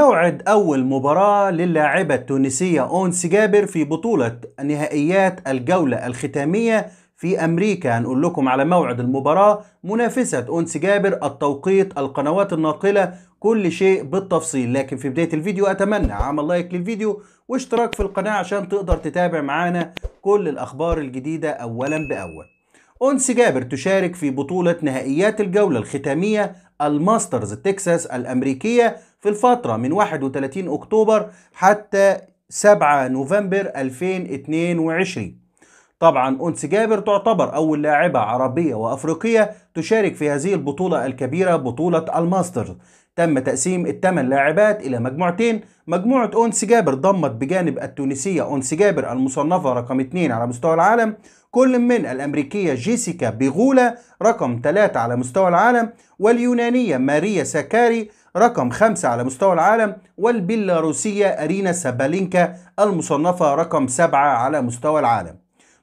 موعد أول مباراة للاعبة التونسية أونس جابر في بطولة نهائيات الجولة الختامية في أمريكا هنقول لكم على موعد المباراة منافسة أونس جابر التوقيت القنوات الناقلة كل شيء بالتفصيل لكن في بداية الفيديو أتمنى عمل لايك للفيديو واشتراك في القناة عشان تقدر تتابع معانا كل الأخبار الجديدة أولا بأول أونس جابر تشارك في بطولة نهائيات الجولة الختامية الماسترز تكساس الأمريكية في الفترة من 31 أكتوبر حتى 7 نوفمبر 2022 طبعا أنس جابر تعتبر أول لاعبة عربية وأفريقية تشارك في هذه البطولة الكبيرة بطولة الماسترز تم تقسيم الثمان لاعبات إلى مجموعتين مجموعة أنس جابر ضمت بجانب التونسية أنس جابر المصنفة رقم 2 على مستوى العالم كل من الأمريكية جيسيكا بيغولا رقم 3 على مستوى العالم واليونانية ماريا ساكاري رقم خمسة على مستوى العالم والبيلاروسية أرينا سابالينكا المصنفة رقم سبعة على مستوى العالم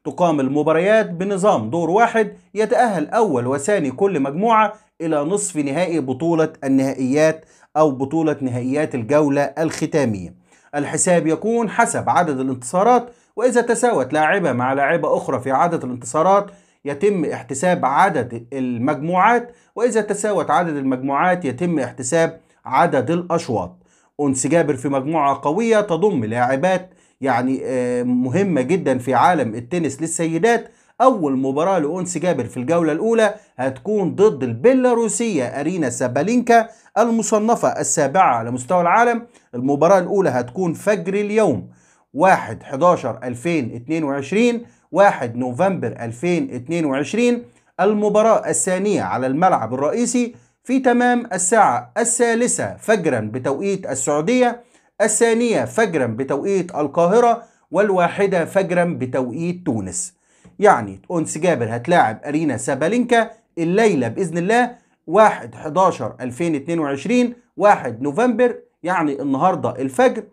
تقام المباريات بنظام دور واحد يتأهل أول وثاني كل مجموعة إلى نصف نهائي بطولة النهائيات أو بطولة نهائيات الجولة الختامية الحساب يكون حسب عدد الانتصارات وإذا تساوت لاعبة مع لاعبة أخرى في عدد الانتصارات يتم احتساب عدد المجموعات وإذا تساوت عدد المجموعات يتم احتساب عدد الأشواط أنس جابر في مجموعة قوية تضم لاعبات يعني آه، مهمة جدا في عالم التنس للسيدات أول مباراة لأنس جابر في الجولة الأولى هتكون ضد البيلاروسية أرينا سابالينكا المصنفة السابعة على مستوى العالم المباراة الأولى هتكون فجر اليوم 1 11 2022 1 نوفمبر 2022 المباراة الثانية على الملعب الرئيسي في تمام الساعة الثالثة فجرا بتوقيت السعودية الثانية فجرا بتوقيت القاهرة والواحدة فجرا بتوقيت تونس يعني أنس جابر هتلاعب أرينا سابالينكا الليلة بإذن الله 1 11 2022 1 نوفمبر يعني النهاردة الفجر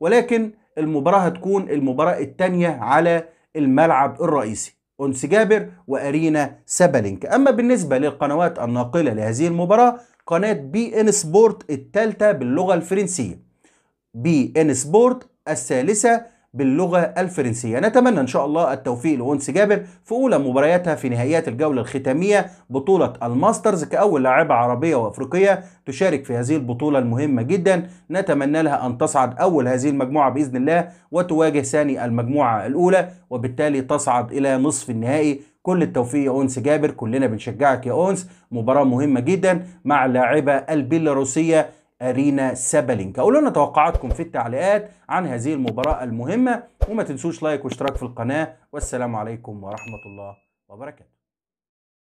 ولكن المباراة هتكون المباراة الثانية على الملعب الرئيسي أنس جابر وأرينا سابالينك أما بالنسبة للقنوات الناقلة لهذه المباراة قناة بي إن سبورت الثالثة باللغة الفرنسية بي إن سبورت الثالثة باللغة الفرنسية نتمنى إن شاء الله التوفيق لونس جابر في أولى مبارياتها في نهائيات الجولة الختامية بطولة الماسترز كأول لاعبة عربية وأفريقية تشارك في هذه البطولة المهمة جدا نتمنى لها أن تصعد أول هذه المجموعة بإذن الله وتواجه ثاني المجموعة الأولى وبالتالي تصعد إلى نصف النهائي كل التوفيق يا أنس جابر كلنا بنشجعك يا أنس مباراة مهمة جدا مع لاعبة البيلاروسية أرينا سابالينكا قولوا لنا توقعاتكم في التعليقات عن هذه المباراة المهمة وما تنسوش لايك واشتراك في القناة والسلام عليكم ورحمة الله وبركاته